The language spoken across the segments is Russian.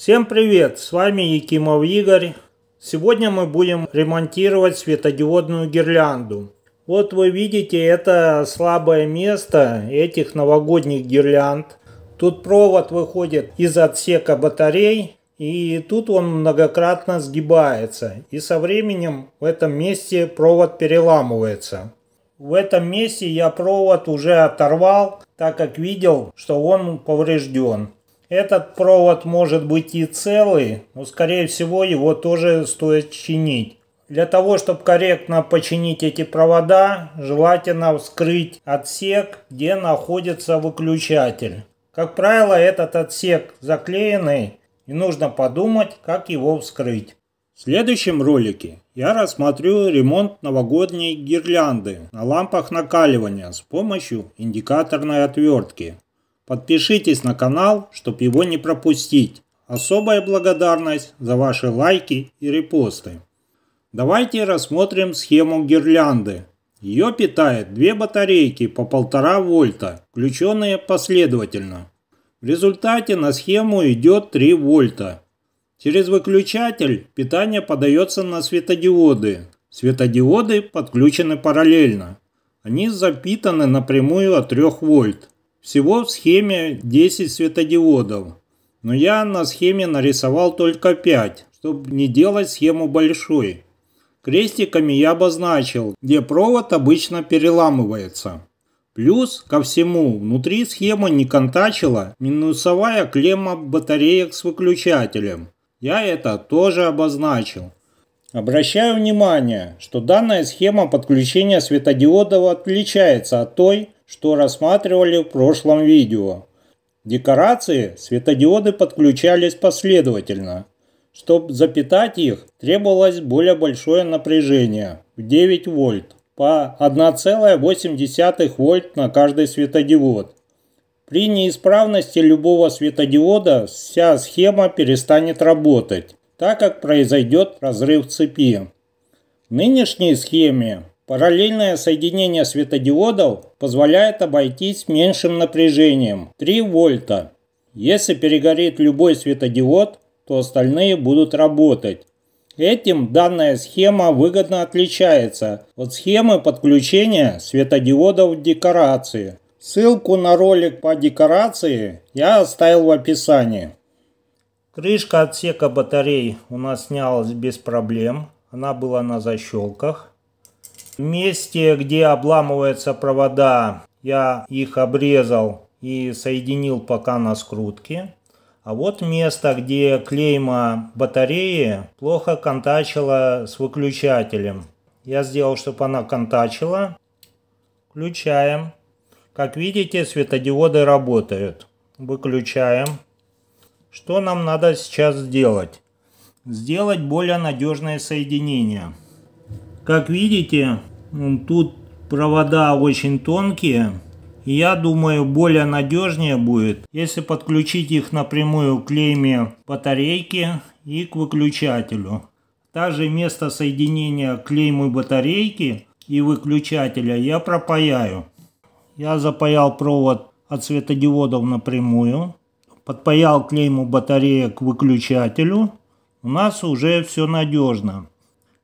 Всем привет, с вами Якимов Игорь. Сегодня мы будем ремонтировать светодиодную гирлянду. Вот вы видите, это слабое место этих новогодних гирлянд. Тут провод выходит из отсека батарей, и тут он многократно сгибается. И со временем в этом месте провод переламывается. В этом месте я провод уже оторвал, так как видел, что он поврежден. Этот провод может быть и целый, но скорее всего его тоже стоит чинить. Для того, чтобы корректно починить эти провода, желательно вскрыть отсек, где находится выключатель. Как правило, этот отсек заклеенный, и нужно подумать, как его вскрыть. В следующем ролике я рассмотрю ремонт новогодней гирлянды на лампах накаливания с помощью индикаторной отвертки. Подпишитесь на канал, чтобы его не пропустить. Особая благодарность за ваши лайки и репосты. Давайте рассмотрим схему гирлянды. Ее питает две батарейки по 1,5 вольта, включенные последовательно. В результате на схему идет 3 вольта. Через выключатель питание подается на светодиоды. Светодиоды подключены параллельно. Они запитаны напрямую от 3 вольт. Всего в схеме 10 светодиодов, но я на схеме нарисовал только 5, чтобы не делать схему большой. Крестиками я обозначил, где провод обычно переламывается. Плюс ко всему, внутри схемы не контачила минусовая клемма батареек с выключателем. Я это тоже обозначил. Обращаю внимание, что данная схема подключения светодиодов отличается от той, что рассматривали в прошлом видео. В декорации светодиоды подключались последовательно. Чтобы запитать их, требовалось более большое напряжение в 9 вольт по 1,8 вольт на каждый светодиод. При неисправности любого светодиода вся схема перестанет работать так как произойдет разрыв цепи. В нынешней схеме параллельное соединение светодиодов позволяет обойтись меньшим напряжением – 3 вольта. Если перегорит любой светодиод, то остальные будут работать. Этим данная схема выгодно отличается от схемы подключения светодиодов в декорации. Ссылку на ролик по декорации я оставил в описании. Крышка отсека батарей у нас снялась без проблем. Она была на защелках. В месте, где обламываются провода, я их обрезал и соединил пока на скрутке. А вот место, где клейма батареи плохо контачила с выключателем. Я сделал, чтобы она контачила. Включаем. Как видите, светодиоды работают. Выключаем. Что нам надо сейчас сделать? Сделать более надежное соединение. Как видите, тут провода очень тонкие. Я думаю, более надежнее будет, если подключить их напрямую к клейме батарейки и к выключателю. Также место соединения клеймы батарейки и выключателя я пропаяю. Я запаял провод от светодиодов напрямую подпаял клейму батарея к выключателю, у нас уже все надежно.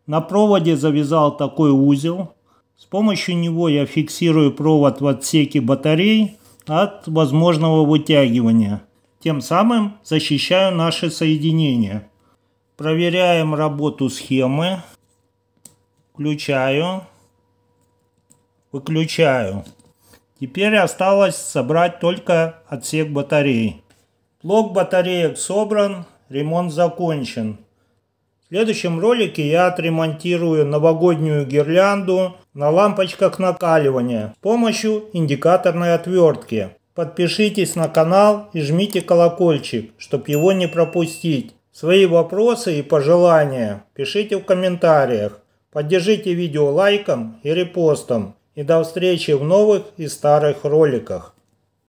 На проводе завязал такой узел. С помощью него я фиксирую провод в отсеке батарей от возможного вытягивания. Тем самым защищаю наши соединения. Проверяем работу схемы. Включаю. Выключаю. Теперь осталось собрать только отсек батарей. Блок батареек собран, ремонт закончен. В следующем ролике я отремонтирую новогоднюю гирлянду на лампочках накаливания с помощью индикаторной отвертки. Подпишитесь на канал и жмите колокольчик, чтобы его не пропустить. Свои вопросы и пожелания пишите в комментариях. Поддержите видео лайком и репостом. И до встречи в новых и старых роликах.